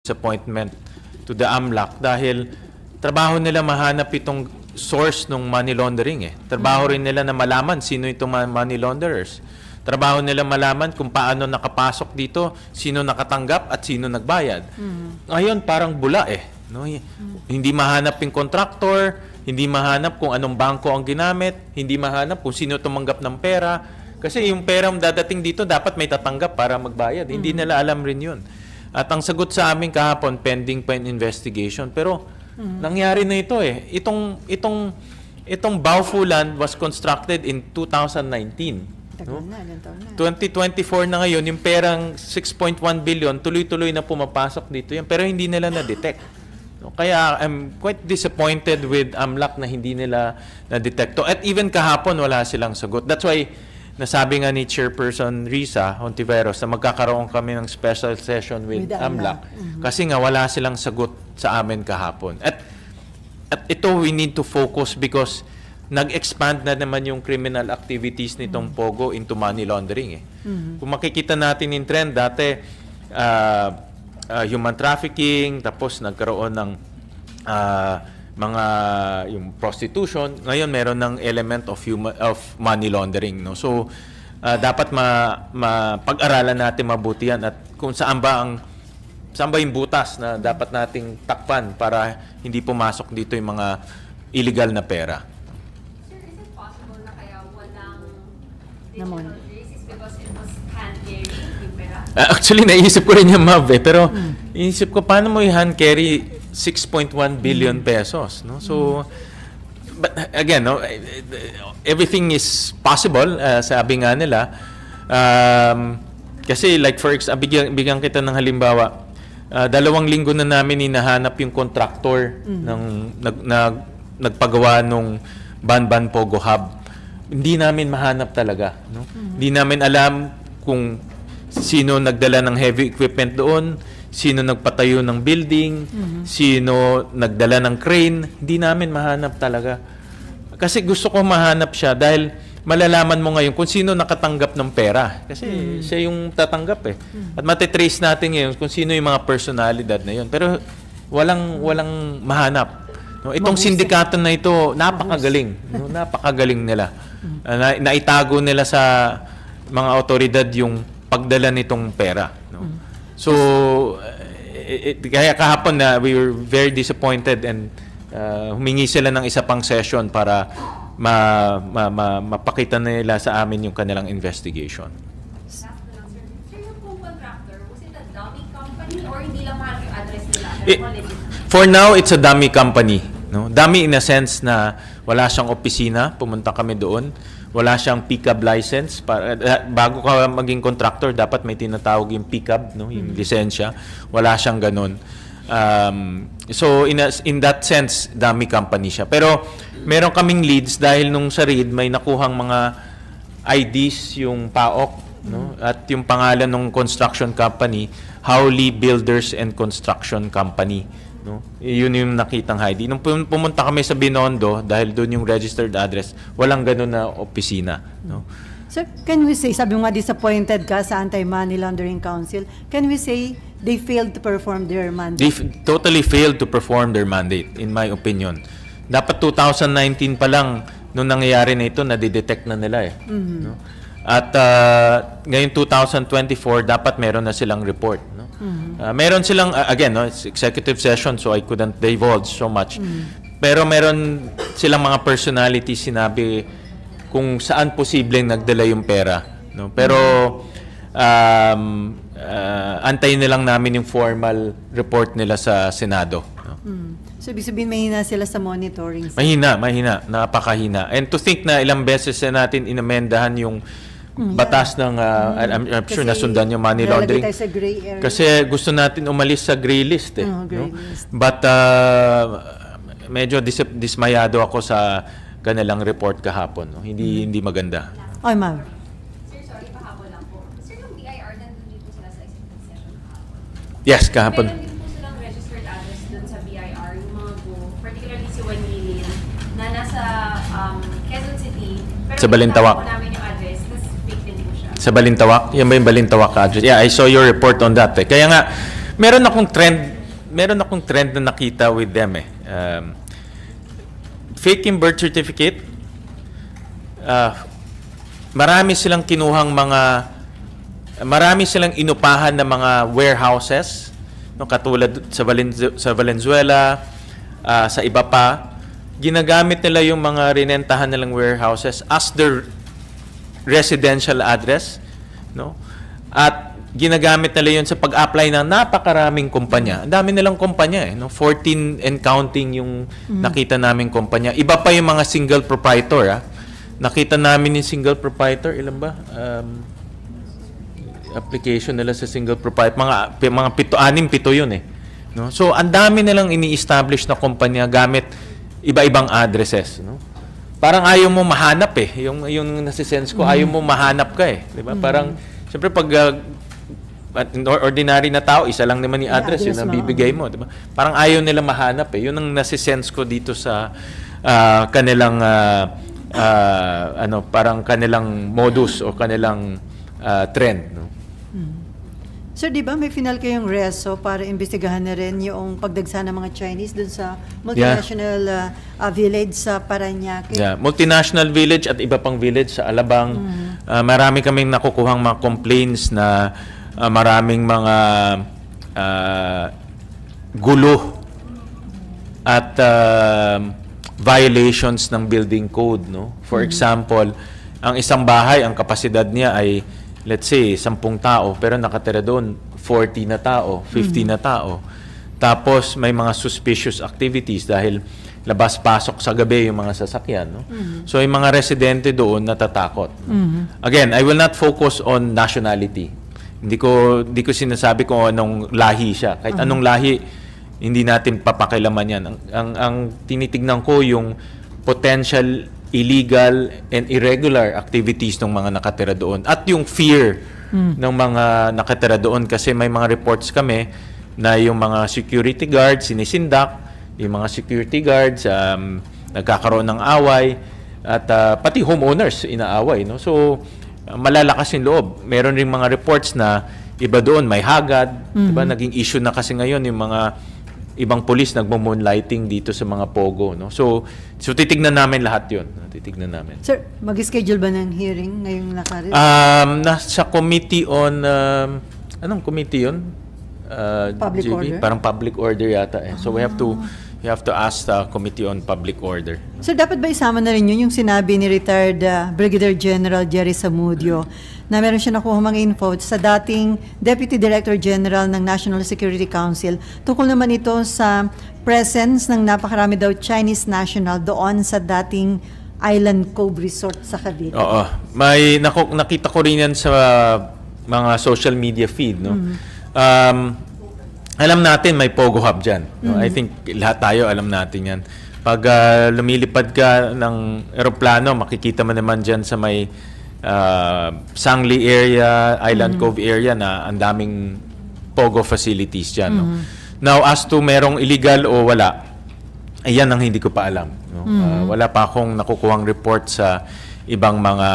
disappointment to the AMLAC dahil trabaho nila mahanap itong source ng money laundering eh. Trabaho rin nila na malaman sino itong money launderers. Trabaho nila malaman kung paano nakapasok dito, sino nakatanggap at sino nagbayad. Mm-hmm. Ngayon parang bula eh. No? Hindi mahanap yung contractor, hindi mahanap kung anong bangko ang ginamit, hindi mahanap kung sino tumanggap ng pera. Kasi yung pera dadating dito dapat may tatanggap para magbayad. Mm-hmm. Hindi nila alam rin yun. At ang sagot sa amin kahapon, pending pa investigation. Pero mm-hmm. nangyari na ito eh. Itong, itong, itong Baofu land was constructed in 2019. No? 2024 na ngayon, yung perang 6.1 billion, tuloy-tuloy na pumapasok dito yan. Pero hindi nila na-detect. No, kaya I'm quite disappointed with AMLAC na hindi nila na-detect. At even kahapon, wala silang sagot. That's why nasabi nga ni Chairperson Risa Ontiveros na magkakaroon kami ng special session with, with AMLAC mm-hmm. kasi nga wala silang sagot sa amin kahapon. At, at ito we need to focus because nag-expand na naman yung criminal activities nitong mm-hmm. POGO into money laundering. Eh. Mm-hmm. Kung makikita natin in trend, dati uh, uh, human trafficking, tapos nagkaroon ng uh, mga yung prostitution ngayon meron ng element of human of money laundering no so uh, dapat ma, mapag-aralan natin mabuti yan at kung saan ba ang saan ba yung butas na dapat nating takpan para hindi pumasok dito yung mga illegal na pera Sir, is it possible na kaya walang Naman. Ah, actually naisip ko rin yung mab eh, pero hmm. inisip ko paano mo i-hand carry 6.1 billion mm. pesos no so mm. but again no everything is possible uh, sabi nga nila um, kasi like for example bigyan, bigyan kita ng halimbawa uh, dalawang linggo na namin hinahanap yung contractor mm-hmm. ng nag, nag nagpagawa nung Banban Pogo Hub. Hindi namin mahanap talaga, no? Mm-hmm. Hindi namin alam kung sino nagdala ng heavy equipment doon, sino nagpatayo ng building, mm-hmm. sino nagdala ng crane, hindi namin mahanap talaga. Kasi gusto ko mahanap siya dahil malalaman mo ngayon kung sino nakatanggap ng pera. Kasi mm-hmm. siya yung tatanggap eh. Mm-hmm. At matitrace natin ngayon kung sino yung mga personalidad na yun. Pero walang walang mahanap. No, itong Mahusay. sindikato na ito, napakagaling. No, napakagaling nila. Mm-hmm. Na, naitago nila sa mga otoridad yung pagdala nitong pera. So, it, eh, it, eh, eh, kaya kahapon na uh, we were very disappointed and uh, humingi sila ng isa pang session para ma, ma, ma, mapakita nila sa amin yung kanilang investigation. for now, it's a dummy company. No? Dummy in a sense na wala siyang opisina, pumunta kami doon wala siyang pickup license para eh, bago ka maging contractor dapat may tinatawag yung pickup no yung mm-hmm. lisensya wala siyang ganun um, so in a, in that sense dami company siya pero meron kaming leads dahil nung sa read may nakuhang mga IDs yung PAOK no hmm. at yung pangalan ng construction company Howley Builders and Construction Company No? Yun yung nakitang Heidi. Nung pumunta kami sa Binondo, dahil doon yung registered address, walang ganun na opisina. No? So, can we say, sabi mo nga disappointed ka sa Anti-Money Laundering Council, can we say they failed to perform their mandate? They totally failed to perform their mandate, in my opinion. Dapat 2019 pa lang, nung nangyayari na ito, nadidetect na nila eh. Mm-hmm. No? At uh, ngayon 2024, dapat meron na silang report. Mm-hmm. Uh, meron silang, uh, again, no, it's executive session so I couldn't divulge so much. Mm-hmm. Pero meron silang mga personality sinabi kung saan posibleng nagdala yung pera. No? Pero um, uh, antayin na lang namin yung formal report nila sa Senado. No? Mm. So, ibig sabihin, mahina sila sa monitoring? Mahina, mahina. Napakahina. And to think na ilang beses na natin inamendahan yung Mm-hmm. batas ng uh, mm-hmm. I'm, I'm sure Kasi nasundan yung money laundering. Tayo sa gray area. Kasi gusto natin umalis sa gray list eh. Oh, gray no? But uh, medyo dis- dismayado ako sa kanilang report kahapon. No? Hindi mm-hmm. hindi maganda. Oy, ma'am. Yes, kahapon. Meron din po silang registered address dun sa BIR, yung mga go, particularly si Juan Lilin, na nasa um, Quezon City. Pero sa Balintawak. Pero namin yung sa Balintawa. Yan ba yung ka address? Yeah, I saw your report on that. Eh. Kaya nga, meron akong trend, meron akong trend na nakita with them eh. Um, faking birth certificate, uh, marami silang kinuhang mga, marami silang inupahan ng mga warehouses, no, katulad sa, Valenz- sa Valenzuela, uh, sa iba pa, ginagamit nila yung mga rinentahan nilang warehouses as their residential address. No? At ginagamit nila yon sa pag-apply ng napakaraming kumpanya. Ang dami nilang kumpanya eh. No? 14 and counting yung mm. nakita namin kumpanya. Iba pa yung mga single proprietor. Ah. Nakita namin yung single proprietor, ilan ba? Um, application nila sa single proprietor. Mga, mga pito, anim, pito yun eh. No? So, ang dami nilang ini-establish na kumpanya gamit iba-ibang addresses. No? parang ayaw mo mahanap eh. Yung yung nasisense ko, mm. ayaw mo mahanap ka eh. 'Di ba? Mm. Parang syempre pag uh, ordinary na tao, isa lang naman yung address yeah, yun ang bibigay mo, 'di ba? Parang ayaw nila mahanap eh. Yun ang nasisense ko dito sa uh, kanilang uh, uh, ano, parang kanilang modus o kanilang uh, trend, no? So, di ba may final kayong reso para imbestigahan na rin yung pagdagsa ng mga Chinese dun sa multinational yeah. uh, uh village sa Paranaque? Yeah, multinational village at iba pang village sa Alabang. Mm-hmm. Uh, marami kaming nakukuhang mga complaints na uh, maraming mga uh, gulo at uh, violations ng building code no for mm-hmm. example ang isang bahay ang kapasidad niya ay let's say, 10 tao, pero nakatira doon 40 na tao, 50 mm-hmm. na tao. Tapos may mga suspicious activities dahil labas-pasok sa gabi yung mga sasakyan. No? Mm-hmm. So yung mga residente doon natatakot. No? Mm-hmm. Again, I will not focus on nationality. Hindi ko hindi ko sinasabi kung anong lahi siya. Kahit mm-hmm. anong lahi, hindi natin papakilaman 'yan. Ang ang, ang tinitignan ko yung potential illegal and irregular activities ng mga nakatira doon at yung fear mm. ng mga nakatira doon kasi may mga reports kami na yung mga security guards sinisindak yung mga security guards um, nagkakaroon ng away at uh, pati homeowners inaaway no so malalakas yung loob meron ring mga reports na iba doon may hagad mm-hmm. diba naging issue na kasi ngayon yung mga ibang pulis nagmo-moonlighting dito sa mga pogo. No? So, so titingnan namin lahat yun. Titignan namin. Sir, mag-schedule ba ng hearing ngayong nakarin? Um, nasa committee on... Um, anong committee yun? Uh, public JB? order? Parang public order yata. Eh. So, ah. we have to you ah. have to ask the Committee on Public Order. Sir, dapat ba isama na rin yun yung sinabi ni retired uh, Brigadier General Jerry Samudio mm -hmm na meron siya nakuha mga info sa dating Deputy Director General ng National Security Council. Tungkol naman ito sa presence ng napakarami daw Chinese national doon sa dating Island Cove Resort sa Cavite. Oo. May naku- nakita ko rin yan sa mga social media feed. No? Mm-hmm. Um, alam natin may Pogo Hub dyan. No? Mm-hmm. I think lahat tayo alam natin yan. Pag uh, lumilipad ka ng eroplano, makikita mo naman dyan sa may uh, Sangli area, Island mm-hmm. Cove area na ang daming pogo facilities diyan, mm-hmm. no. Now as to merong illegal o wala, ayan ang hindi ko pa alam, no. Uh, mm-hmm. Uh, wala pa akong nakukuhang report sa ibang mga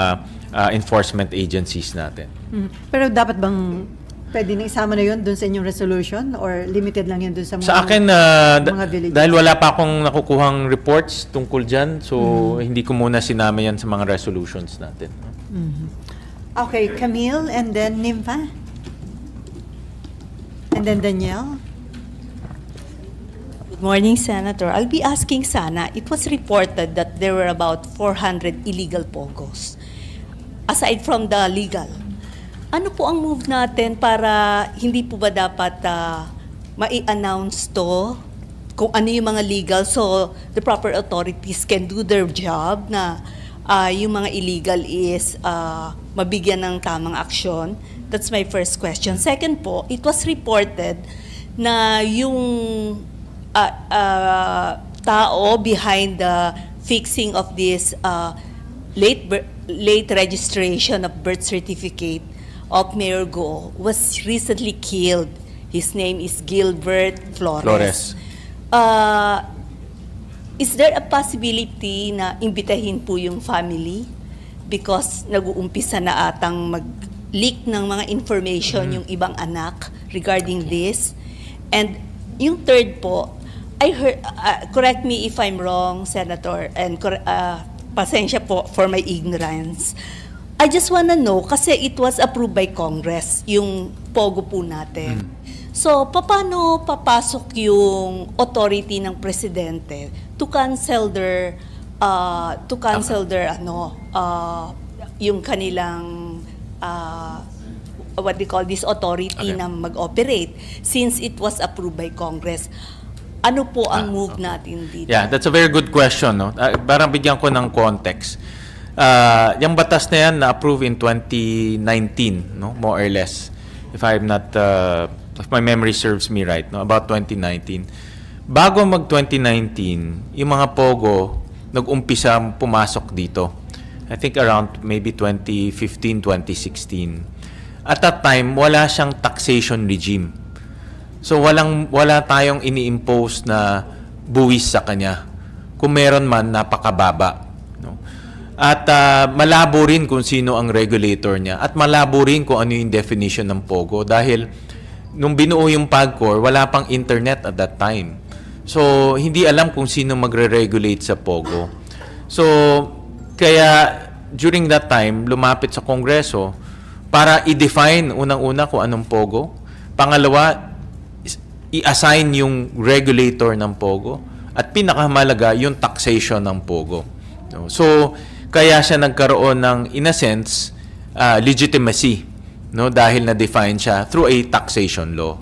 uh, enforcement agencies natin. Mm-hmm. Pero dapat bang pwede na isama na yun doon sa inyong resolution or limited lang yun doon sa mga Sa akin, uh, mga dahil wala pa akong nakukuhang reports tungkol dyan, so mm-hmm. hindi ko muna sinama yan sa mga resolutions natin. Mhm. Okay, Camille and then Nympha. And then Danielle. Good morning, Senator. I'll be asking sana, it was reported that there were about 400 illegal POGOs, aside from the legal. Ano po ang move natin para hindi po ba dapat uh, mai-announce to kung ano yung mga legal so the proper authorities can do their job na uh, yung mga illegal is uh, mabigyan ng tamang aksyon? That's my first question. Second po, it was reported na yung uh, uh, tao behind the fixing of this uh, late late registration of birth certificate of Mayor Go was recently killed. His name is Gilbert Flores. Flores. Uh, Is there a possibility na imbitahin po yung family? Because nag-uumpisa na atang mag-leak ng mga information mm-hmm. yung ibang anak regarding this. And yung third po, I heard, uh, correct me if I'm wrong, Senator, and uh, pasensya po for my ignorance. I just wanna know, kasi it was approved by Congress, yung POGO po natin. Mm. So, paano papasok yung authority ng presidente to cancel their uh, to cancel okay. their ano uh, yung kanilang uh, what they call this authority okay. na mag-operate since it was approved by Congress. Ano po ang ah, move okay. natin dito? Yeah, that's a very good question. No? Uh, parang bigyan ko ng context. Uh, yung batas na yan na-approve in 2019, no? more or less. If I'm not, uh, if my memory serves me right, no? about 2019 bago mag 2019, yung mga Pogo nag-umpisa pumasok dito. I think around maybe 2015, 2016. At that time, wala siyang taxation regime. So walang wala tayong ini-impose na buwis sa kanya. Kung meron man napakababa, no? At uh, malabo rin kung sino ang regulator niya at malabo rin kung ano yung definition ng pogo dahil nung binuo yung PAGCOR, wala pang internet at that time. So, hindi alam kung sino magre-regulate sa Pogo. So, kaya during that time, lumapit sa Kongreso para i-define unang-una kung anong Pogo. Pangalawa, i-assign yung regulator ng Pogo. At pinakamalaga, yung taxation ng Pogo. So, kaya siya nagkaroon ng, in a sense, uh, legitimacy. No? Dahil na-define siya through a taxation law.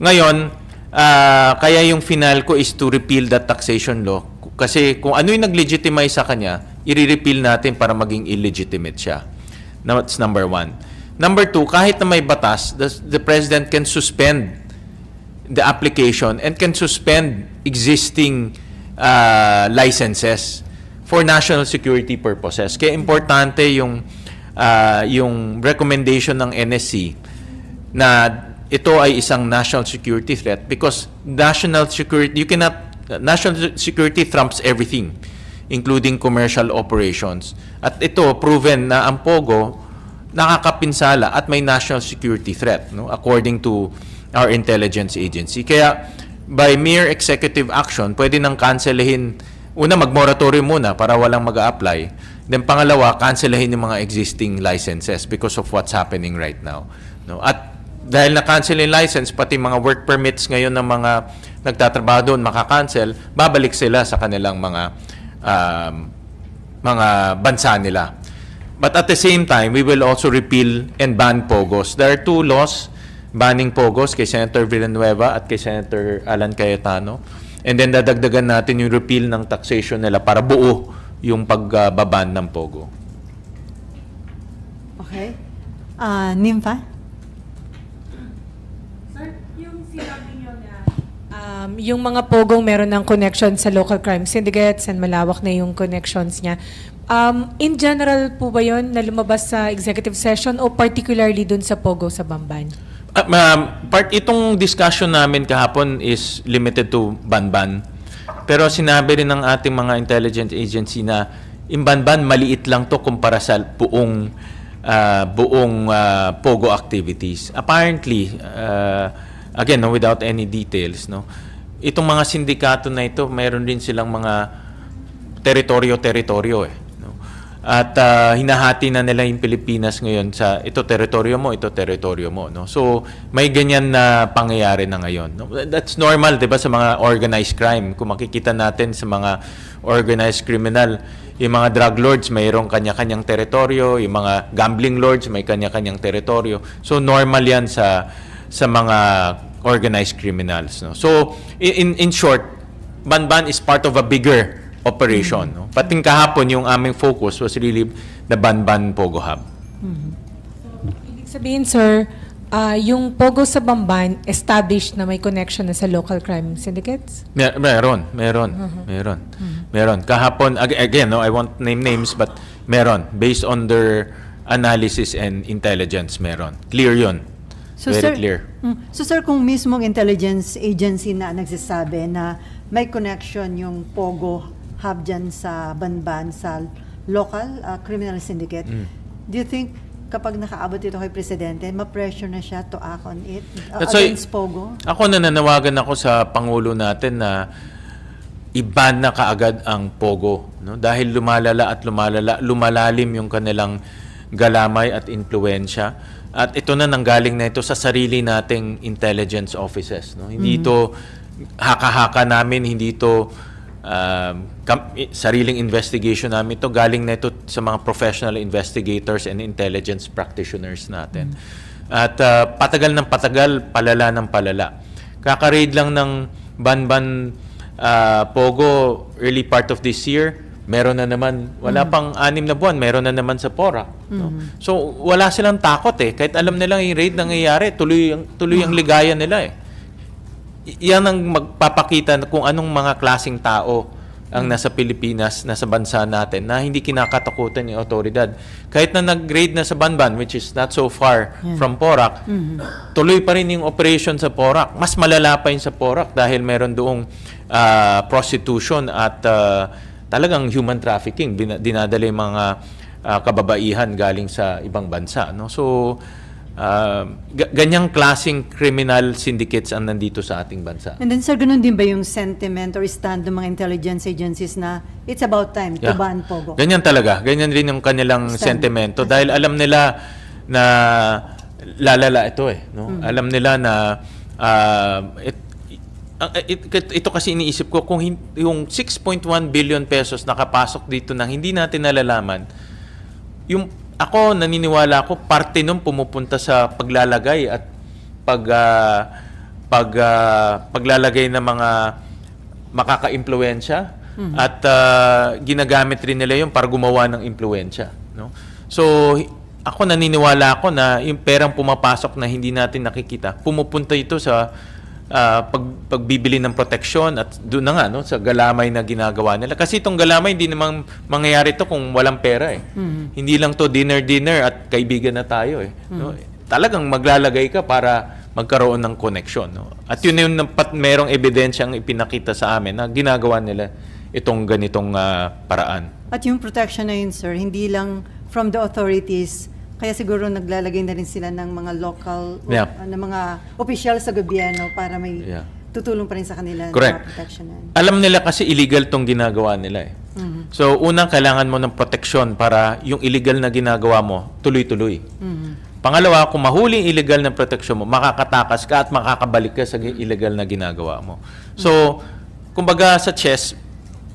Ngayon, Uh, kaya yung final ko is to repeal that taxation law. Kasi kung ano yung nag-legitimize sa kanya, i-repeal natin para maging illegitimate siya. That's number one. Number two, kahit na may batas, the, the president can suspend the application and can suspend existing uh, licenses for national security purposes. Kaya importante yung uh, yung recommendation ng NSC na ito ay isang national security threat because national security you cannot national security trumps everything including commercial operations at ito proven na ang pogo nakakapinsala at may national security threat no according to our intelligence agency kaya by mere executive action pwede nang cancelahin una mag-moratorium muna para walang mag-apply then pangalawa cancelahin yung mga existing licenses because of what's happening right now no at dahil na-cancel yung license, pati mga work permits ngayon ng mga nagtatrabaho doon makakancel, babalik sila sa kanilang mga um, mga bansa nila. But at the same time, we will also repeal and ban POGOS. There are two laws banning POGOS kay Senator Villanueva at kay Senator Alan Cayetano. And then dadagdagan natin yung repeal ng taxation nila para buo yung pagbaban ng POGO. Okay. Uh, Nympha? Sir, yung sinabi niyo na um, yung mga pogong meron ng connection sa local crime syndicates and malawak na yung connections niya. Um, in general po ba yon na lumabas sa executive session o particularly dun sa pogo sa Bamban? Uh, um, part itong discussion namin kahapon is limited to Banban. Pero sinabi rin ng ating mga intelligence agency na in Banban maliit lang to kumpara sa buong uh, buong uh, Pogo activities. Apparently, uh, again, no, without any details, no, itong mga sindikato na ito, meron din silang mga teritoryo-teritoryo eh. No? At uh, hinahati na nila yung Pilipinas ngayon sa ito teritoryo mo, ito teritoryo mo. No? So may ganyan na pangyayari na ngayon. No? That's normal 'di ba sa mga organized crime. Kung makikita natin sa mga organized criminal, yung mga drug lords, mayroong kanya-kanyang teritoryo. Yung mga gambling lords, may kanya-kanyang teritoryo. So, normal yan sa, sa mga organized criminals. No? So, in, in short, Banban is part of a bigger operation. No? Pating kahapon, yung aming focus was really the Banban Pogo Hub. Mm-hmm. So, ibig sabihin, sir, Uh, yung Pogo sa Bamban, established na may connection na sa local crime syndicates? Mer- meron, meron, uh-huh. meron. Uh-huh. Meron. Kahapon, ag- again, no, I won't name names, but meron. Based on their analysis and intelligence, meron. Clear yun. So, Very sir, clear. Mm, so sir, kung mismong intelligence agency na nagsasabi na may connection yung Pogo hub dyan sa Banban sa local uh, criminal syndicate, mm. do you think kapag nakaabot ito kay Presidente, ma-pressure na siya to act on it uh, That's against so, Pogo? Ako nananawagan ako sa Pangulo natin na iban na kaagad ang Pogo. No? Dahil lumalala at lumalala, lumalalim yung kanilang galamay at impluensya. At ito na nanggaling na ito sa sarili nating intelligence offices. No? Hindi mm-hmm. ito haka-haka namin, hindi ito um, kam- sariling investigation namin to Galing nito sa mga professional investigators and intelligence practitioners natin. At uh, patagal ng patagal, palala ng palala. Kaka-raid lang ng Banban uh, Pogo early part of this year, meron na naman, wala mm-hmm. pang anim na buwan, meron na naman sa Pora. Mm-hmm. No? So, wala silang takot eh. Kahit alam nilang yung raid nangyayari, tuloy, ang, tuloy ang mm. ligaya nila eh yan ang magpapakita kung anong mga klasing tao ang hmm. nasa Pilipinas, nasa bansa natin, na hindi kinakatakutan yung otoridad. Kahit na nag-grade na sa Banban, which is not so far yeah. from Porac, mm-hmm. tuloy pa rin yung operation sa Porac. Mas malala pa yun sa Porac dahil meron doong uh, prostitution at uh, talagang human trafficking. Bin- dinadala yung mga uh, kababaihan galing sa ibang bansa. No? So, uh, ganyang klasing criminal syndicates ang nandito sa ating bansa. And then sir, ganun din ba yung sentiment or stand ng mga intelligence agencies na it's about time yeah. to ban Pogo? Ganyan talaga. Ganyan rin yung kanilang stand. sentimento dahil alam nila na lalala ito eh. No? Mm. Alam nila na uh, it, it, it, ito kasi iniisip ko kung hin, yung 6.1 billion pesos nakapasok dito nang hindi natin nalalaman yung ako naniniwala ako parte nung pumupunta sa paglalagay at pag uh, pag uh, paglalagay ng mga makaka-impluwensya mm-hmm. at uh, ginagamit rin nila 'yon para gumawa ng impluwensya, no? So ako naniniwala ako na yung perang pumapasok na hindi natin nakikita, pumupunta ito sa uh, pag, pagbibili ng protection at doon na nga no, sa galamay na ginagawa nila. Kasi itong galamay, hindi naman mangyayari to kung walang pera eh. Mm-hmm. Hindi lang to dinner-dinner at kaibigan na tayo eh. Mm-hmm. No? Talagang maglalagay ka para magkaroon ng connection. No? At yun yung pat, merong ebidensyang ipinakita sa amin na ginagawa nila itong ganitong uh, paraan. At yung protection na yun, sir, hindi lang from the authorities kaya siguro naglalagay na rin sila ng mga local, yeah. uh, ng mga official sa gobyerno para may yeah. tutulong pa rin sa kanila Correct. na proteksyonan. Alam nila kasi illegal tong ginagawa nila eh. Mm-hmm. So, unang kailangan mo ng proteksyon para yung illegal na ginagawa mo, tuloy-tuloy. Mm-hmm. Pangalawa, kung mahuli yung illegal na proteksyon mo, makakatakas ka at makakabalik ka sa illegal na ginagawa mo. So, mm-hmm. kumbaga sa chess,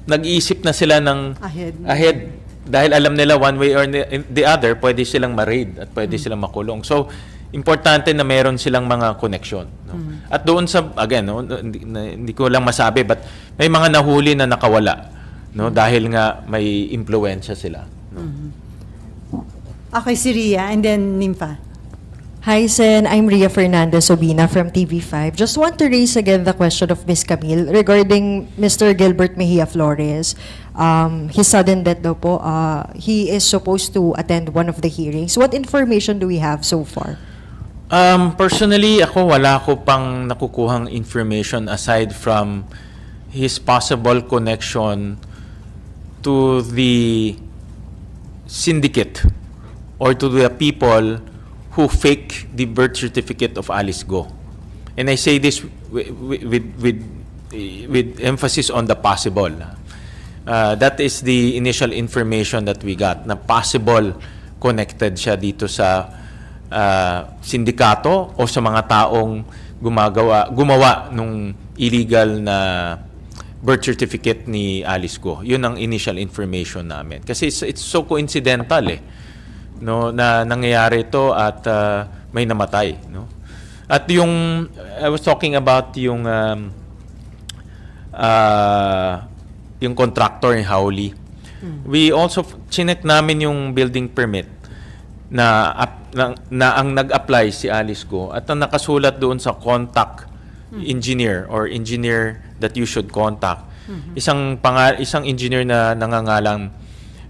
nag-iisip na sila ng ahead, ahead dahil alam nila one way or the other, pwede silang ma-raid at pwede mm. silang makulong. So, importante na meron silang mga connection. No? Mm. At doon sa, again, no, hindi, na, hindi ko lang masabi, but may mga nahuli na nakawala no? Mm. dahil nga may impluensya sila. No? Mm-hmm. Okay, si Ria, and then Nympha. Hi, Sen. I'm Ria Fernandez Obina from TV5. Just want to raise again the question of Ms. Camille regarding Mr. Gilbert Mejia Flores um, his sudden death daw po, uh, he is supposed to attend one of the hearings. What information do we have so far? Um, personally, ako wala ko pang nakukuhang information aside from his possible connection to the syndicate or to the people who fake the birth certificate of Alice Go. And I say this with, with, with, with emphasis on the possible uh, that is the initial information that we got na possible connected siya dito sa uh, sindikato o sa mga taong gumagawa gumawa nung illegal na birth certificate ni Alice Go. Yun ang initial information namin. Kasi it's, it's so coincidental eh. No, na nangyayari ito at uh, may namatay, no? At yung I was talking about yung um, uh, yung contractor ni Hawley. We also chinek namin yung building permit na, na, na ang nag-apply si Alice Go at ang nakasulat doon sa contact engineer or engineer that you should contact. Mm-hmm. Isang pangal isang engineer na nangangalang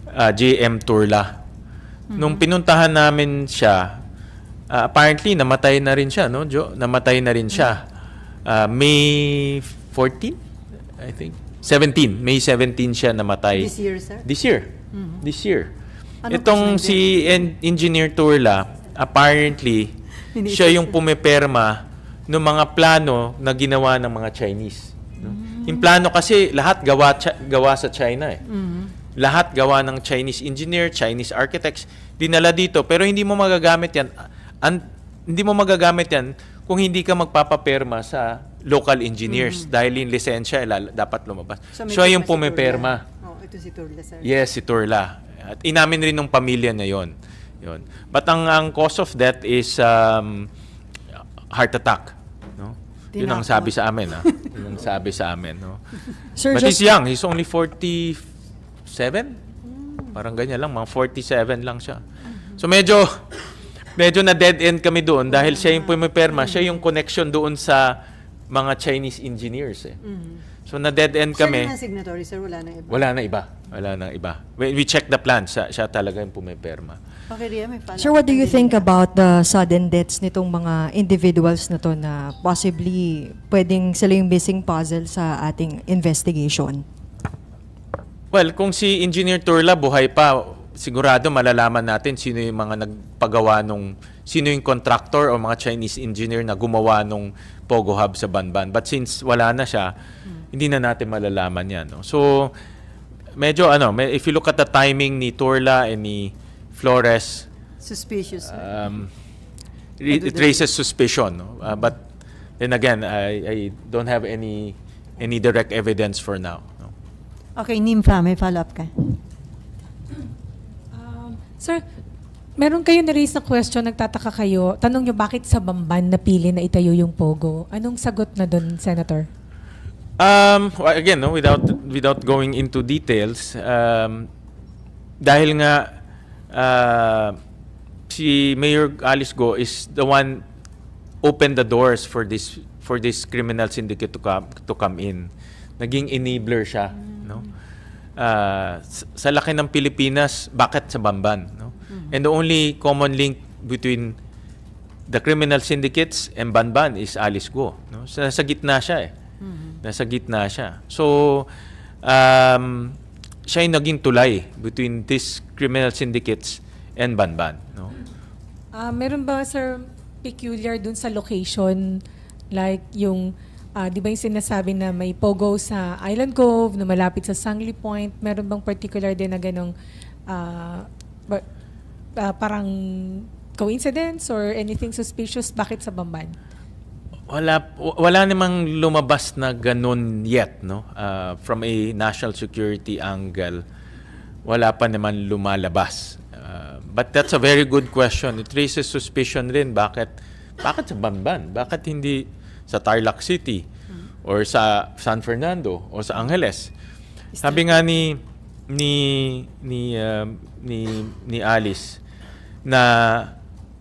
uh, ah, JM Turla. Mm-hmm. Nung pinuntahan namin siya, uh, apparently namatay na rin siya, no? Jo, namatay na rin siya. Uh, May 14, I think. 17. May 17 siya namatay. This year, sir? This year. Mm-hmm. This year. Ano Itong si en- Engineer Turla, apparently, siya yung pumeperma ng mga plano na ginawa ng mga Chinese. No? Mm-hmm. Yung plano kasi lahat gawa, gawa sa China eh. Mm-hmm. Lahat gawa ng Chinese engineer, Chinese architects, dinala dito. Pero hindi mo magagamit yan. An- hindi mo magagamit yan kung hindi ka magpapaperma sa local engineers mm-hmm. dahil yung lisensya eh, lal- dapat lumabas. So, Siya yung pumiperma. Si oh, ito si Turla, sir. Yes, si Turla. At inamin rin ng pamilya na yon. Yon. But ang, ang cause of death is um, heart attack. No? Tinapon. Yun ang sabi sa amin. Ah. yun ang sabi sa amin. No? Sir, But he's young. He's only 47? Mm. Parang ganyan lang. Mga 47 lang siya. Mm-hmm. So medyo medyo na dead end kami doon dahil siya yung pumiperma, siya yung connection doon sa mga Chinese engineers eh. Mm-hmm. So na dead end kami. Siya na signatory sir, wala na iba. Wala na iba. Wala na iba. When we check the plan, siya, siya talaga yung pumiperma. Okay, Ria, may follow. Sir, what do you think about the sudden deaths nitong mga individuals na to na possibly pwedeng sila yung missing puzzle sa ating investigation? Well, kung si Engineer Turla buhay pa, sigurado malalaman natin sino yung mga nagpagawa nung sino yung contractor o mga Chinese engineer na gumawa nung Pogo Hub sa Banban. But since wala na siya, hmm. hindi na natin malalaman yan. No? So, medyo ano, if you look at the timing ni Torla and ni Flores, suspicious. Um, it, it raises suspicion. No? Uh, but then again, I, I don't have any any direct evidence for now. No? Okay, Nimfa, may follow-up ka. Um, sir, Meron kayo na-raise na question, nagtataka kayo. Tanong nyo, bakit sa Bamban napili na itayo yung Pogo? Anong sagot na doon, Senator? Um, again, no, without, without going into details, um, dahil nga uh, si Mayor Alice Go is the one opened the doors for this for this criminal syndicate to come to come in. Naging enabler siya, mm. no? Uh, sa, sa laki ng Pilipinas, bakit sa Bamban, no? And the only common link between the criminal syndicates and Banban is Alice Go. No? So, nasa gitna siya eh. Mm-hmm. Nasa gitna siya. So, um, siya yung naging tulay between these criminal syndicates and Banban. No? Uh, meron ba, sir, peculiar dun sa location? Like yung, uh, di ba yung sinasabi na may pogo sa Island Cove, na malapit sa Sangli Point, meron bang particular din na ganong uh, uh, parang coincidence or anything suspicious? Bakit sa Bamban? Wala, wala namang lumabas na ganun yet, no? Uh, from a national security angle, wala pa naman lumalabas. Uh, but that's a very good question. It raises suspicion rin. Bakit, bakit sa Bamban? Bakit hindi sa Tarlac City? Or sa San Fernando? O sa Angeles? Sabi nga ni ni ni uh, ni ni Alice na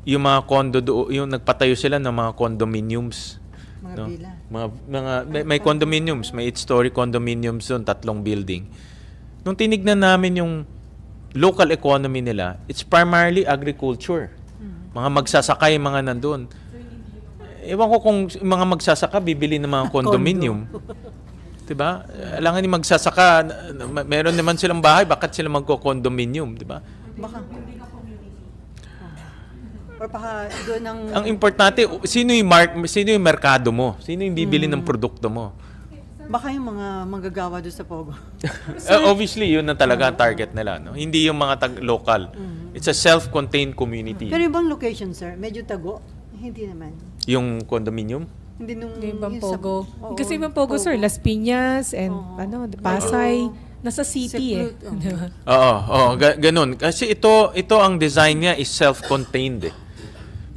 yung mga condo do, yung nagpatayo sila ng mga condominiums mga no? Bila. mga mga ano may, may condominiums may 8 story condominiums doon tatlong building nung tinignan namin yung local economy nila it's primarily agriculture mm-hmm. mga magsasakay mga nandoon ewan ko kung mga magsasaka bibili ng mga condominium 'di ba alang ni magsasaka meron naman silang bahay bakit sila magko-condominium 'di ba baka Or baka doon ang... Ang importante, sino yung, mark, sino yung merkado mo? Sino yung bibili ng hmm. produkto mo? Baka yung mga manggagawa doon sa Pogo. Uh, obviously, yun na talaga ang target nila. No? Hindi yung mga tag- local. Hmm. It's a self-contained community. Pero ibang location, sir, medyo tago. Hindi naman. Yung condominium? Hindi nung... Yung ibang sa- Pogo. Kasi ibang Pogo, sir, Las Piñas and Oo. ano, Pasay. Nasa city eh. oo. Diba? Oo, oo, ga- ganun. Kasi ito, ito ang design niya is self-contained. Eh.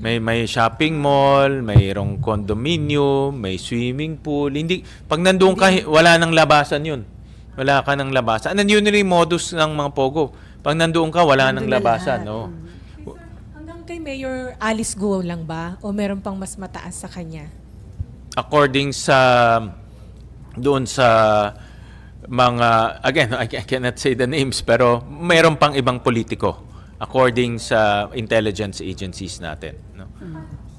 May may shopping mall, mayroong condominium, may swimming pool. Hindi pag nandoon ka wala nang labasan 'yun. Wala ka nang labasan. Ano yun yung modus ng mga pogo? Pag nandoon ka wala nang labasan, no. Mm. Hanggang kay Mayor Alice Guo lang ba o meron pang mas mataas sa kanya? According sa doon sa mga again I cannot say the names pero mayroon pang ibang politiko according sa intelligence agencies natin. Mm.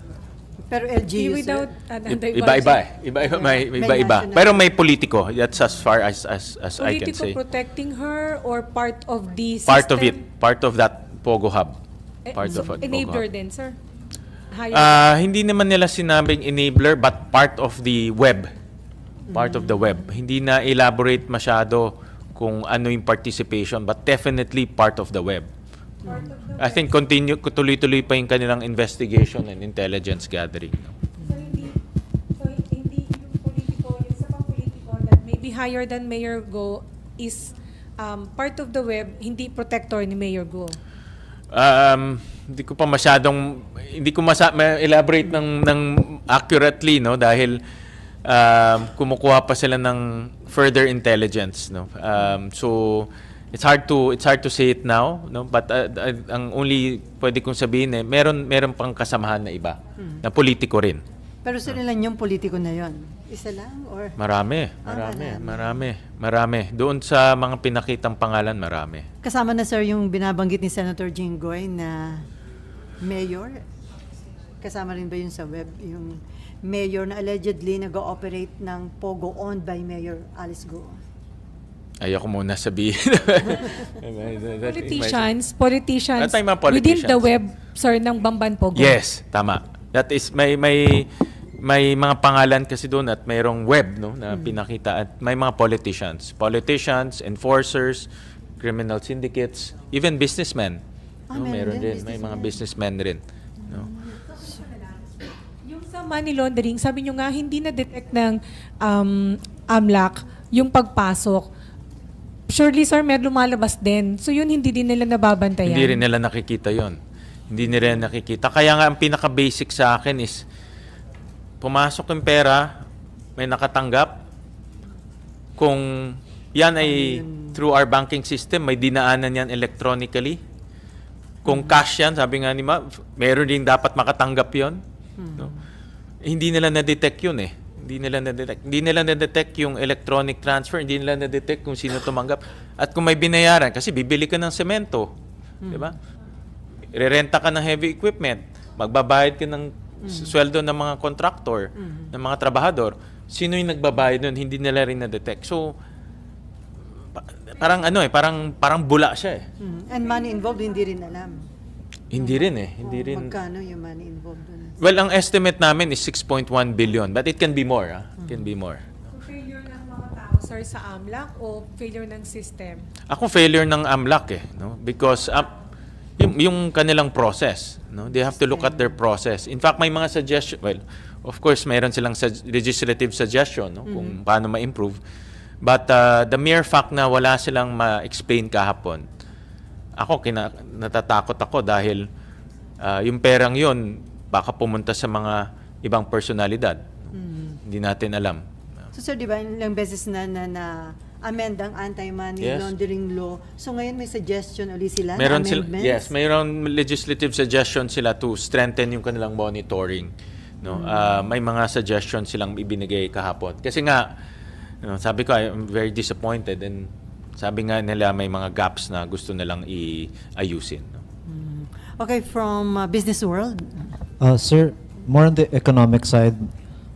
Pero LGU, without uh, ah, Iba-iba. eh. Iba-iba. May, iba-iba. Pero may politiko. That's as far as, as, as I can say. Politico protecting her or part of the Part of it. Part of that Pogo Hub. Eh, part so, of it. Enabler din, sir? Higher ah, hindi naman nila sinabing enabler but part of the web. Part of the web. Mm. Hindi na elaborate masyado kung ano yung participation but definitely part of the web. I think continue tuloy-tuloy pa yung kanilang investigation and intelligence gathering. No? So hindi, yung politiko, yung sa politiko that maybe higher than Mayor Go is um, part of the web, hindi protector ni Mayor Go. Um, hindi ko pa masyadong hindi ko masa elaborate ng ng accurately no dahil um, kumukuha pa sila ng further intelligence no. Um, so it's hard to it's hard to say it now, no? But uh, uh, ang only pwede kong sabihin eh meron meron pang kasamahan na iba hmm. na politiko rin. Pero sino lang yung politiko na yon? Isa lang? Or? Marami, ah, marami, ah, marami, marami. Doon sa mga pinakitang pangalan, marami. Kasama na sir yung binabanggit ni Senator Jinggoy na mayor? Kasama rin ba yun sa web? Yung mayor na allegedly nag-ooperate ng Pogo owned by Mayor Alice Go? Ayoko muna sabihin. politicians, politicians, That within the web, sir, ng Bamban Pogo. Yes, tama. That is may may may mga pangalan kasi doon at mayroong web no na hmm. pinakita at may mga politicians, politicians, enforcers, criminal syndicates, even businessmen. Ah, no, meron din, din, may mga businessmen rin. No. Yung sa money laundering, sabi nyo nga, hindi na-detect ng um, AMLAC yung pagpasok surely sir, may lumalabas din. So yun, hindi din nila nababantayan. Hindi rin nila nakikita yun. Hindi nila nakikita. Kaya nga, ang pinaka-basic sa akin is, pumasok yung pera, may nakatanggap. Kung yan ay through our banking system, may dinaanan yan electronically. Kung cash yan, sabi nga ni Ma, meron din dapat makatanggap yon. No? Eh, hindi nila na-detect yun eh. Hindi nila na-detect. Hindi nila na-detect yung electronic transfer. Hindi nila na-detect kung sino tumanggap. At kung may binayaran, kasi bibili ka ng semento. Hmm. Di ba? Rerenta ka ng heavy equipment. Magbabayad ka ng hmm. sweldo ng mga contractor, hmm. ng mga trabahador. Sino yung nagbabayad nun? Hindi nila rin na-detect. So, parang ano eh, parang parang bula siya eh. Hmm. And money involved, hindi rin alam. Hindi rin eh. Hindi rin. Magkano yung money involved doon? Well, ang estimate namin is 6.1 billion, but it can be more. Ah. It can be mm-hmm. more. So, failure ng mga tao, sir, sa AMLAC o failure ng system? Ako failure ng AMLAC eh, no? Because um, yung, yung kanilang process, no? They have to look at their process. In fact, may mga suggestion, well, of course, mayroon silang sug- legislative suggestion, no? Kung mm-hmm. paano ma-improve. But uh, the mere fact na wala silang ma-explain kahapon, ako kina- natatakot ako dahil uh, yung perang yon baka pumunta sa mga ibang personalidad. Mm. Hindi natin alam. So sir, di ba ilang beses na na, na amend ang anti-money Yes. laundering law. So ngayon may suggestion ulit sila Meron na sila, yes, mayroon legislative suggestion sila to strengthen yung kanilang monitoring. No, mm. Ah, may mga suggestion silang ibinigay kahapon. Kasi nga, you know, sabi ko, I'm very disappointed and sabi nga nila may mga gaps na gusto nilang iayusin. No? Mm. Okay, from uh, business world. Uh, sir, more on the economic side,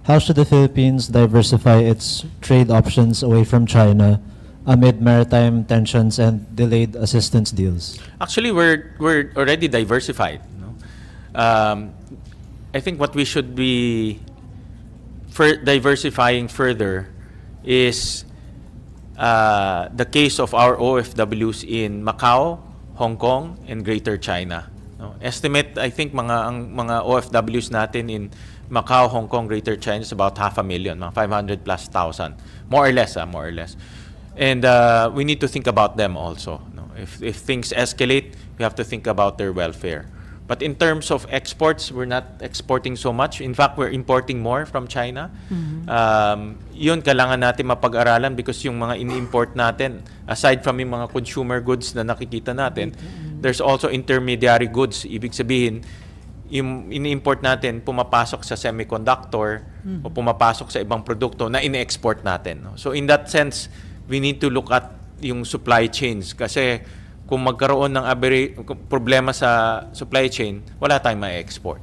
how should the Philippines diversify its trade options away from China amid maritime tensions and delayed assistance deals? Actually, we're, we're already diversified. Um, I think what we should be fur diversifying further is uh, the case of our OFWs in Macau, Hong Kong, and Greater China. No? Estimate, I think, mga, ang, mga OFWs natin in Macau, Hong Kong, Greater China is about half a million, mga 500 plus thousand. More or less, ah, more or less. And uh, we need to think about them also. No? If, if things escalate, we have to think about their welfare. But in terms of exports, we're not exporting so much. In fact, we're importing more from China. Mm-hmm. Um, yun, kailangan natin mapag-aralan because yung mga ini-import natin, aside from yung mga consumer goods na nakikita natin, mm-hmm there's also intermediary goods. Ibig sabihin, im- ini-import natin, pumapasok sa semiconductor mm-hmm. o pumapasok sa ibang produkto na ini-export natin. So in that sense, we need to look at yung supply chains kasi kung magkaroon ng aberi- problema sa supply chain, wala tayong ma-export.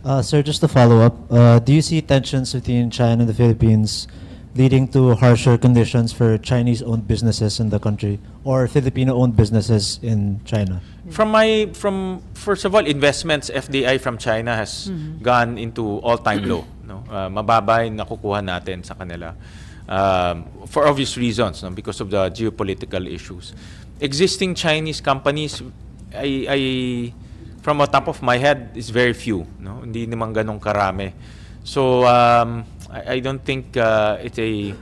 Uh, sir, just to follow up, uh, do you see tensions between China and the Philippines leading to harsher conditions for Chinese-owned businesses in the country or Filipino-owned businesses in China? From my from first of all, investments FDI from China has mm-hmm. gone into all-time low. No, uh, mababa yung nakukuha natin sa kanila um, for obvious reasons, no, because of the geopolitical issues. Existing Chinese companies, I, I from the top of my head, is very few. No, hindi naman ganong karami. So um, I, I don't think uh, it's a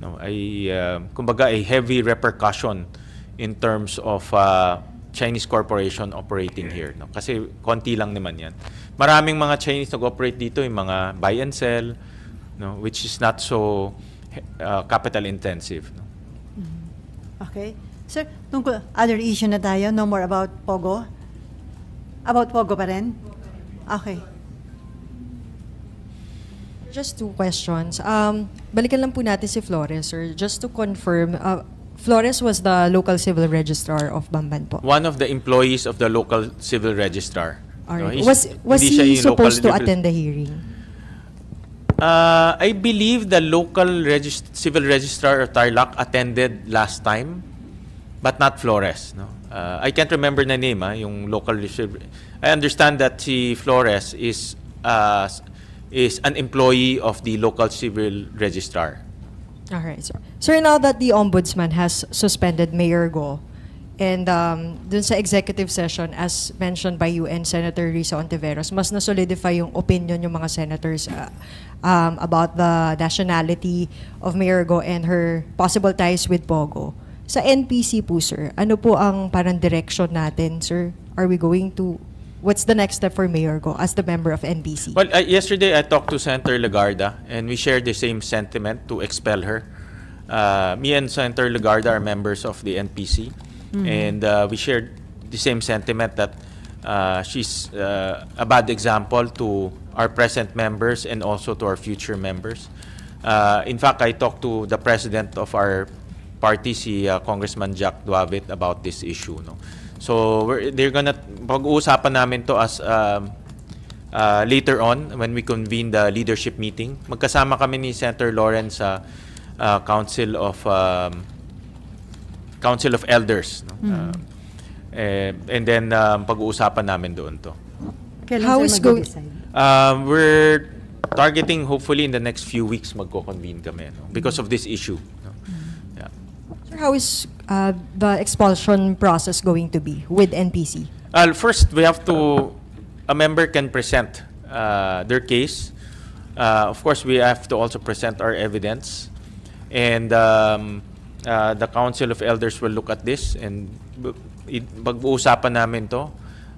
no, ay uh, um, kumbaga a heavy repercussion in terms of uh, Chinese corporation operating here no kasi konti lang naman yan maraming mga Chinese nag-operate dito yung mga buy and sell no which is not so uh, capital intensive no mm-hmm. okay sir tungkol other issue na tayo no more about pogo about pogo pa rin okay just two questions. Um, balikan lang po natin si Flores, sir. Just to confirm, uh, Flores was the local civil registrar of Bamban po. One of the employees of the local civil registrar. Alright. No, was was he supposed to attend the hearing? Uh, I believe the local regist civil registrar of Tarlac attended last time, but not Flores. No, uh, I can't remember the name. Ah, yung local. I understand that si Flores is uh, is an employee of the local civil registrar. All right, sir. Sir, now that the Ombudsman has suspended Mayor Go, and um, dun sa executive session, as mentioned by UN Senator Risa Ontiveros, mas na-solidify yung opinion yung mga senators uh, um, about the nationality of Mayor Go and her possible ties with Pogo. Sa NPC po, sir, ano po ang parang direction natin, sir? Are we going to what's the next step for Mayor Go as the member of NBC? Well, uh, yesterday I talked to Senator Lagarda and we shared the same sentiment to expel her. Uh, me and Senator Lagarda are members of the NPC mm-hmm. and uh, we shared the same sentiment that uh, she's uh, a bad example to our present members and also to our future members. Uh, in fact, I talked to the president of our party, si uh, Congressman Jack Duavit, about this issue. No? So we're, they're gonna pag-uusapan namin to as um, uh, later on when we convene the leadership meeting. Magkasama kami ni Senator Lawrence sa uh, Council of um, Council of Elders. No? Mm. Uh, eh, and then um, pag-uusapan namin doon to. How is going? Um, we're targeting hopefully in the next few weeks magko-convene kami no? because of this issue. How is uh, the expulsion process going to be with NPC? Well, first, we have to, a member can present uh, their case. Uh, of course, we have to also present our evidence. And um, uh, the Council of Elders will look at this and pag-uusapan namin to.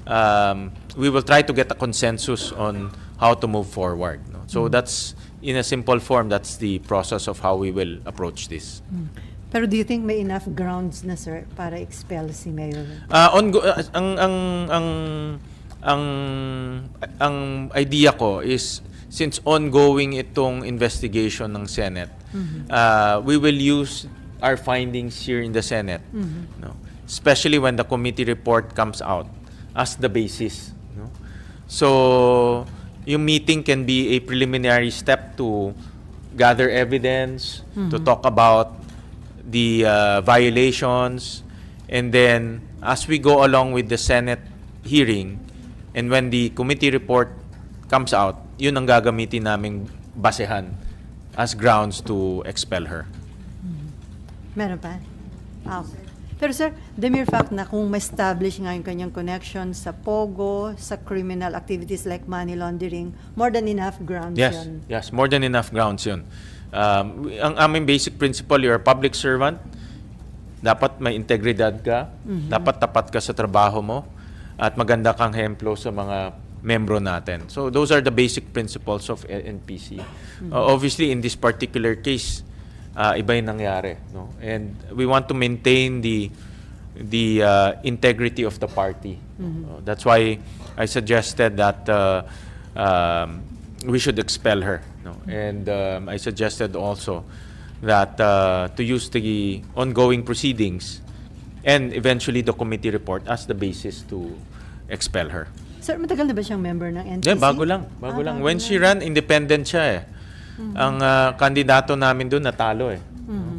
Um, we will try to get a consensus on how to move forward. No? So mm -hmm. that's, in a simple form, that's the process of how we will approach this. Mm -hmm. Pero do you think may enough grounds na sir para expel si Mayor? Uh, on uh, ang ang ang ang ang idea ko is since ongoing itong investigation ng Senate, mm-hmm. uh, we will use our findings here in the Senate, mm-hmm. no? especially when the committee report comes out as the basis. No? So, yung meeting can be a preliminary step to gather evidence, mm-hmm. to talk about the uh, violations, and then as we go along with the Senate hearing, and when the committee report comes out, yun ang gagamitin naming basehan as grounds to expel her. Meron pa? Ah, Pero sir, the mere fact na kung ma-establish nga yung kanyang connection sa POGO, sa criminal activities like money laundering, more than enough grounds yes, yun. Yes, more than enough grounds yun. Um, ang aming basic principle, you're a public servant. Dapat may integridad ka. Mm-hmm. Dapat tapat ka sa trabaho mo. At maganda kang hemplo sa mga membro natin. So those are the basic principles of NPC. Mm-hmm. Uh, obviously, in this particular case, uh, iba yung nangyari. No? And we want to maintain the the uh, integrity of the party. Mm-hmm. Uh, that's why I suggested that uh, um, we should expel her. No? And um, I suggested also that uh, to use the ongoing proceedings and eventually the committee report as the basis to expel her. Sir, matagal na ba siyang member ng NPC? Yeah, bago lang. Bago ah, lang. When lang. she ran, independent siya eh. Mm-hmm. Ang uh, kandidato namin doon natalo eh. Mm-hmm.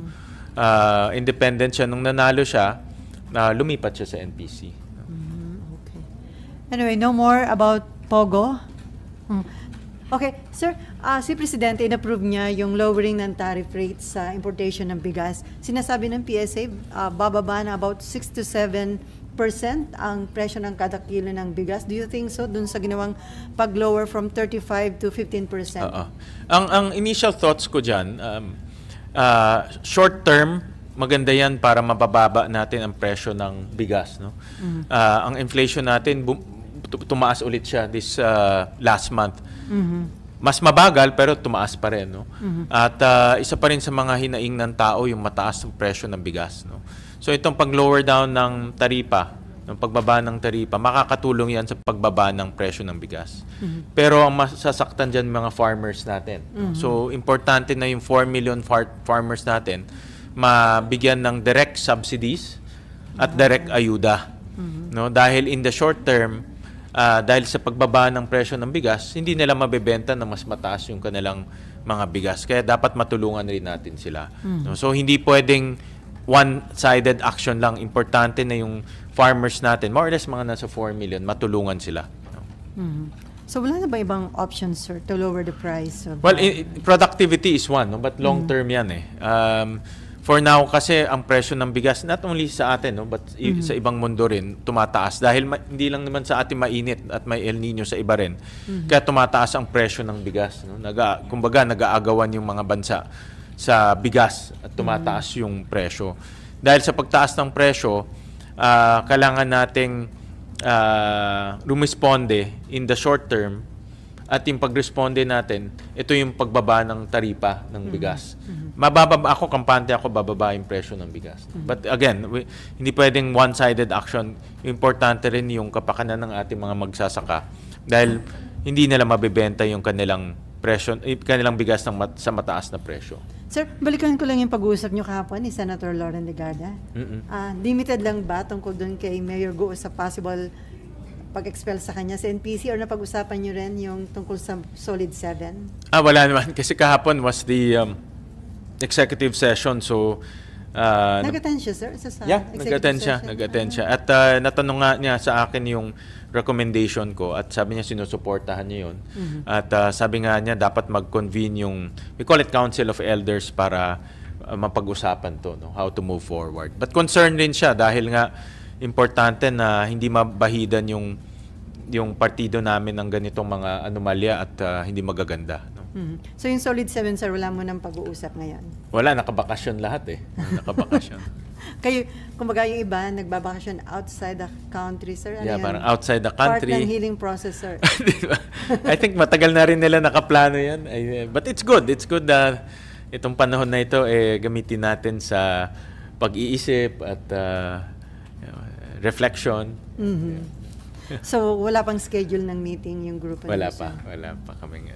Uh, independent siya. Nung nanalo siya, uh, lumipat siya sa NPC. Mm-hmm. Okay. Anyway, no more about Pogo. Mm. Okay, sir, uh, si Presidente inapprove niya yung lowering ng tariff rates sa importation ng bigas. Sinasabi ng PSA, uh, ah, bababa na about 6 to 7 percent ang presyo ng kada kilo ng bigas. Do you think so dun sa ginawang pag-lower from 35 to 15 percent? Uh-uh. Ang, ang initial thoughts ko dyan, um, uh, short term, maganda yan para mabababa natin ang presyo ng bigas. No? Mm-hmm. Uh, ang inflation natin, tumaas ulit siya this uh, last month. Mm-hmm mas mabagal pero tumaas pa rin no. Mm-hmm. At uh, isa pa rin sa mga hinaing ng tao yung mataas ng presyo ng bigas no. So itong pag lower down ng taripa, ng pagbaba ng taripa, makakatulong 'yan sa pagbaba ng presyo ng bigas. Mm-hmm. Pero ang masasaktan diyan mga farmers natin. Mm-hmm. So importante na yung 4 million far- farmers natin mabigyan ng direct subsidies at direct ayuda. Mm-hmm. No, dahil in the short term uh, dahil sa pagbaba ng presyo ng bigas, hindi nila mabebenta na mas mataas yung kanilang mga bigas. Kaya dapat matulungan rin natin sila. Mm. So hindi pwedeng one-sided action lang. Importante na yung farmers natin, more or less mga nasa 4 million, matulungan sila. Mm-hmm. So wala na ba ibang options, sir, to lower the price? Of well, in, productivity is one, no? but long-term hmm. mm yan eh. Um, for now kasi ang presyo ng bigas not only sa atin no but mm-hmm. sa ibang mundo rin tumataas dahil ma- hindi lang naman sa atin mainit at may El Nino sa iba rin. Mm-hmm. Kaya tumataas ang presyo ng bigas no. Naga kumbaga nag-aagawan yung mga bansa sa bigas at tumataas mm-hmm. yung presyo. Dahil sa pagtaas ng presyo, uh, kailangan nating uh, rumisponde in the short term at yung pagresponde natin, ito yung pagbaba ng taripa ng mm-hmm. bigas. Mm-hmm. Mabababa ako, kampante ako, bababa yung presyo ng bigas. Mm-hmm. But again, we, hindi pwedeng one-sided action. Importante rin yung kapakanan ng ating mga magsasaka dahil hindi nila mabebenta yung kanilang presyo, eh, kanilang bigas ng mat, sa mataas na presyo. Sir, balikan ko lang yung pag-uusap nyo kahapon ni Senator Loren Legarda. Uh, limited lang ba tungkol doon kay Mayor Go sa possible pag-expel sa kanya sa NPC or napag-usapan niyo rin yung tungkol sa Solid 7? Ah, wala naman. Kasi kahapon was the um, executive session. So, uh, nag-attend siya, sir? Sa yeah, nag-attend siya. Nag-attend siya. At uh, natanong nga niya sa akin yung recommendation ko at sabi niya sinusuportahan niya yun. Mm-hmm. At uh, sabi nga niya dapat mag-convene yung, we call it Council of Elders para mapag-usapan to, no? how to move forward. But concerned din siya dahil nga importante na hindi mabahidan yung yung partido namin ng ganitong mga anomalya at uh, hindi magaganda. No? Mm-hmm. So yung Solid 7, sir, wala mo nang pag-uusap ngayon? Wala, nakabakasyon lahat eh. Nakabakasyon. Kayo, kumbaga yung iba, nagbabakasyon outside the country, sir? Ano yeah, yun? parang outside the country. Part ng healing process, sir. I think matagal na rin nila nakaplano yan. Eh, but it's good. It's good na ah, itong panahon na ito, eh, gamitin natin sa pag-iisip at uh, reflection. Mm-hmm. Yeah so, wala pang schedule ng meeting yung grupo Wala pa, wala pa kami